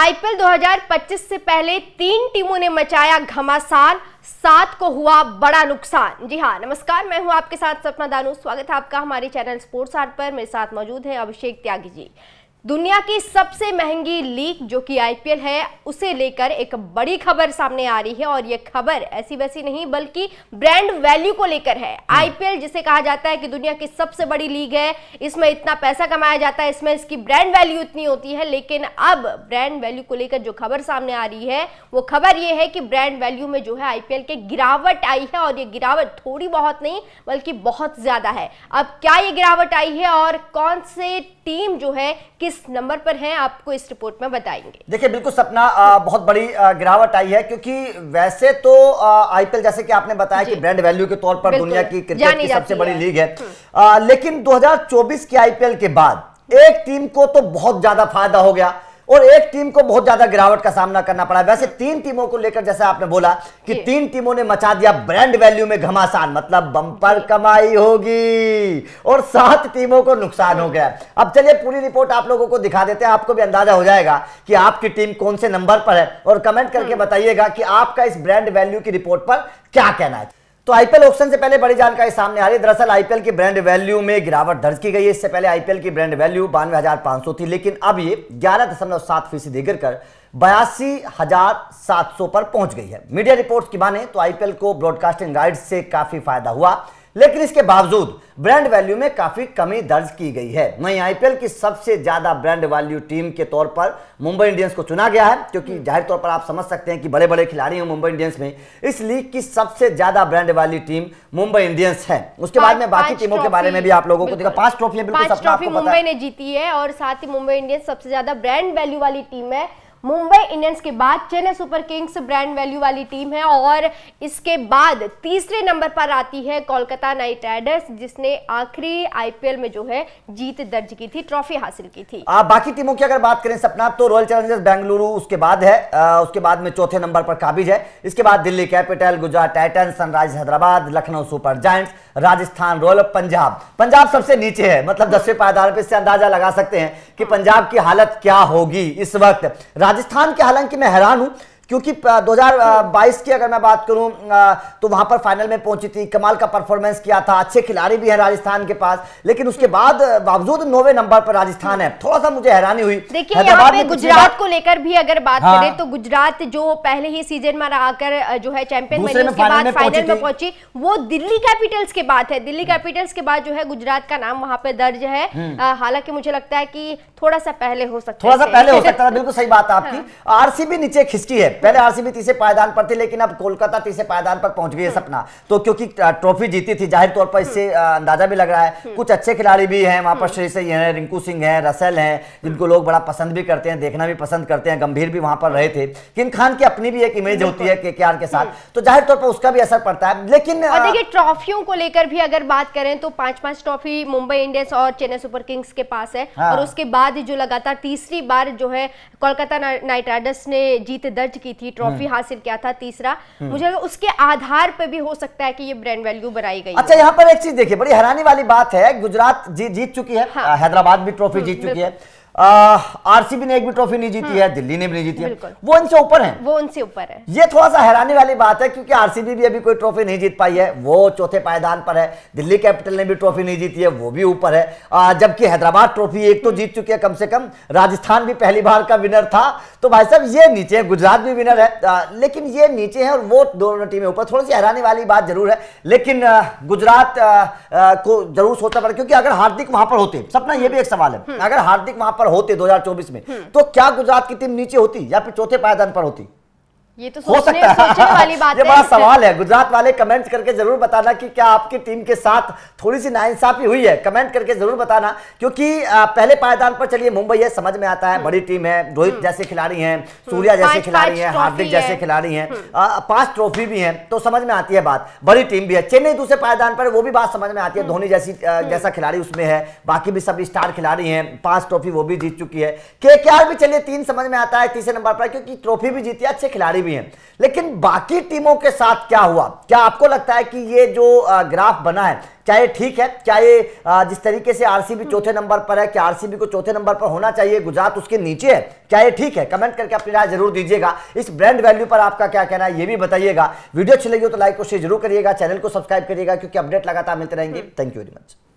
IPL 2025 से पहले तीन टीमों ने मचाया घमासान सात को हुआ बड़ा नुकसान जी हाँ नमस्कार मैं हूँ आपके साथ सपना दानू स्वागत है आपका हमारे चैनल स्पोर्ट्स आर्ट पर मेरे साथ मौजूद है अभिषेक त्यागी जी दुनिया की सबसे महंगी लीग जो कि आईपीएल है उसे लेकर एक बड़ी खबर सामने आ रही है और यह खबर ऐसी वैसी नहीं बल्कि ब्रांड वैल्यू को लेकर है हाँ। आईपीएल जिसे कहा जाता है कि दुनिया की सबसे बड़ी लीग है इसमें इतना पैसा कमाया जाता है इसमें इसकी ब्रांड वैल्यू इतनी होती है लेकिन अब ब्रांड वैल्यू को लेकर जो खबर सामने आ रही है वो खबर ये है कि ब्रांड वैल्यू में जो है आईपीएल के गिरावट आई है और ये गिरावट थोड़ी बहुत नहीं बल्कि बहुत ज्यादा है अब क्या ये गिरावट आई है और कौन से टीम जो है किस किस नंबर पर हैं आपको इस रिपोर्ट में बताएंगे देखिए बिल्कुल सपना आ, बहुत बड़ी गिरावट आई है क्योंकि वैसे तो आईपीएल जैसे कि आपने बताया कि ब्रांड वैल्यू के तौर पर दुनिया की क्रिकेट की सबसे बड़ी लीग है हम्म। आ, लेकिन 2024 के आईपीएल के बाद एक टीम को तो बहुत ज्यादा फायदा हो गया और एक टीम को बहुत ज्यादा गिरावट का सामना करना पड़ा वैसे तीन टीमों को लेकर जैसे आपने बोला कि तीन टीमों ने मचा दिया ब्रांड वैल्यू में घमासान मतलब बंपर कमाई होगी और सात टीमों को नुकसान हो गया अब चलिए पूरी रिपोर्ट आप लोगों को दिखा देते हैं आपको भी अंदाजा हो जाएगा कि आपकी टीम कौन से नंबर पर है और कमेंट करके हम्म। बताइएगा कि आपका इस ब्रांड वैल्यू की रिपोर्ट पर क्या कहना है तो आईपीएल ऑप्शन से पहले बड़ी जानकारी सामने आ रही है दरअसल आईपीएल की ब्रांड वैल्यू में गिरावट दर्ज की गई है इससे पहले आईपीएल की ब्रांड वैल्यू बानवे हजार पांच सौ थी लेकिन अब ये ग्यारह दशमलव सात फीसदी गिर कर बयासी हजार सात सौ पर पहुंच गई है मीडिया रिपोर्ट्स की माने तो आईपीएल को ब्रॉडकास्टिंग राइट से काफी फायदा हुआ लेकिन इसके बावजूद ब्रांड वैल्यू में काफ़ी कमी दर्ज की गई है वहीं आईपीएल की सबसे ज़्यादा ब्रांड वैल्यू टीम के तौर पर मुंबई इंडियंस को चुना गया है क्योंकि हम्म। जाहिर तौर पर आप समझ सकते हैं कि बड़े बड़े खिलाड़ी हैं मुंबई इंडियंस में इस लीग की सबसे ज़्यादा ब्रांड वाली टीम मुंबई इंडियंस है उसके बाद में बाकी टीमों के बारे में भी आप लोगों को देखा पांच ट्रॉफी मुंबई ने जीती है और साथ ही मुंबई इंडियंस सबसे ज़्यादा ब्रांड वैल्यू वाली टीम है मुंबई इंडियंस के बाद Chennai super kings brand value वाली टीम है और इसके बाद तीसरे नंबर पर आती है कोलकाता नाइट राइडर्स जिसने आखिरी आईपीएल में जो है जीत दर्ज की थी ट्रॉफी हासिल की थी आ, बाकी टीमों की अगर बात करें सपना तो रॉयल चैलेंजर्स बेंगलुरु उसके बाद है आ, उसके बाद में चौथे नंबर पर काबिज है इसके बाद Delhi capital Gujarat titan sunrise Hyderabad Lucknow super giants Rajasthan royal of Punjab Punjab सबसे नीचे है मतलब दसवें पायदान पर इससे अंदाजा लगा सकते हैं कि पंजाब की हालत क्या होगी इस वक्त राजस्थान के हालांकि मैं हैरान हूं क्योंकि 2022 की अगर मैं बात करूं तो वहां पर फाइनल में पहुंची थी कमाल का परफॉर्मेंस किया था अच्छे खिलाड़ी भी है राजस्थान के पास लेकिन उसके हम्म। बाद बावजूद नौवे नंबर पर राजस्थान है थोड़ा सा मुझे हैरानी हुई देखिए यहाँ पे गुजरात को लेकर भी अगर बात हाँ। करें तो गुजरात जो पहले ही सीजन में आकर जो है चैंपियन बनी उसके बाद फाइनल में पहुंची वो दिल्ली कैपिटल्स के बाद है दिल्ली कैपिटल्स के बाद जो है गुजरात का नाम वहां पर दर्ज है हम्म। हालांकि मुझे लगता है कि थोड़ा सा पहले हो सकता थोड़ा सा पहले हो सकता था बिल्कुल सही बात है आपकी हाँ। आरसीबी नीचे खिस्की है पहले आरसीबी तीसरे पायदान पर थी लेकिन अब कोलकाता तीसरे पायदान पर पहुंच गई है हम्म। सपना तो क्योंकि ट्रॉफी जीती थी जाहिर तौर पर इससे अंदाजा भी लग रहा है हम्म। कुछ अच्छे खिलाड़ी भी हैं वहां पर हम्म। श्री से हैं रिंकू सिंह हैं रसल हैं जिनको लोग बड़ा पसंद भी करते हैं देखना भी पसंद करते हैं गंभीर भी वहां पर रहे थे किन खान की अपनी भी एक इमेज होती है के के साथ तो जाहिर तौर पर उसका भी असर पड़ता है लेकिन देखिए ट्रॉफियों को लेकर भी अगर बात करें तो पांच पांच ट्रॉफी मुंबई इंडियंस और चेन्नई सुपर किंग्स के पास है हाँ। और उसके बाद जो लगातार तीसरी बार जो है कोलकाता नाइट राइडर्स ने जीत दर्ज की की थी ट्रॉफी हाँ। हासिल किया था तीसरा हाँ। मुझे उसके आधार पर भी हो सकता है कि ये ब्रांड वैल्यू बनाई गई अच्छा यहाँ पर एक चीज देखिए बड़ी हैरानी वाली बात है गुजरात जीत चुकी है हाँ। हैदराबाद भी ट्रॉफी हम्म, जीत चुकी है आरसीबी ने एक भी ट्रॉफी नहीं जीती है हाँ, दिल्ली ने भी नहीं जीती है वो उनसे ऊपर है वो उनसे ऊपर है ये थोड़ा सा हैरानी वाली बात है क्योंकि आरसीबी भी अभी कोई ट्रॉफी नहीं जीत पाई है वो चौथे पायदान पर है दिल्ली कैपिटल ने भी ट्रॉफी नहीं जीती है वो भी ऊपर है जबकि हैदराबाद ट्रॉफी एक तो हम्म। जीत चुकी है कम से कम राजस्थान भी पहली बार का विनर था तो भाई साहब ये नीचे है गुजरात भी विनर है लेकिन ये नीचे है और वो दोनों टीमें ऊपर थोड़ी सी हैरानी वाली बात जरूर है लेकिन गुजरात को जरूर सोचना पड़ेगा क्योंकि अगर हार्दिक वहां पर होते सपना ये भी एक सवाल है हम्म। अगर हार्दिक वहां पर होते 2024 में हम्म। तो क्या गुजरात की टीम नीचे होती या फिर चौथे पायदान पर होती ये तो हो सकता है सोचने वाली बात ये बड़ा सवाल है गुजरात वाले कमेंट करके जरूर बताना कि क्या आपकी टीम के साथ थोड़ी सी नाइंसाफी हुई है कमेंट करके जरूर बताना क्योंकि पहले पायदान पर चलिए मुंबई है समझ में आता है हम्म। बड़ी टीम है रोहित हम्म। जैसे खिलाड़ी हैं हम्म। सूर्या जैसे खिलाड़ी हैं हार्दिक जैसे खिलाड़ी हैं पांच ट्रॉफी भी है तो समझ में आती है बात बड़ी टीम भी है चेन्नई दूसरे पायदान पर वो भी बात समझ में आती है धोनी जैसी जैसा खिलाड़ी उसमें है बाकी भी सब स्टार खिलाड़ी है पांच ट्रॉफी वो भी जीत चुकी है के भी चलिए तीन समझ में आता है तीसरे नंबर पर क्योंकि ट्रॉफी भी जीती है अच्छे खिलाड़ी भी हुई हैं लेकिन बाकी टीमों के साथ क्या हुआ क्या आपको लगता है कि ये जो ग्राफ बना है क्या ये ठीक है क्या ये जिस तरीके से आरसीबी हम्म। चौथे नंबर पर है क्या आरसीबी को चौथे नंबर पर होना चाहिए गुजरात उसके नीचे है क्या ये ठीक है कमेंट करके अपनी राय जरूर दीजिएगा इस ब्रांड वैल्यू पर आपका क्या कहना है ये भी बताइएगा वीडियो अच्छी लगी हो तो लाइक और शेयर जरूर करिएगा चैनल को सब्सक्राइब करिएगा क्योंकि अपडेट लगातार मिलते रहेंगे थैंक यू वेरी मच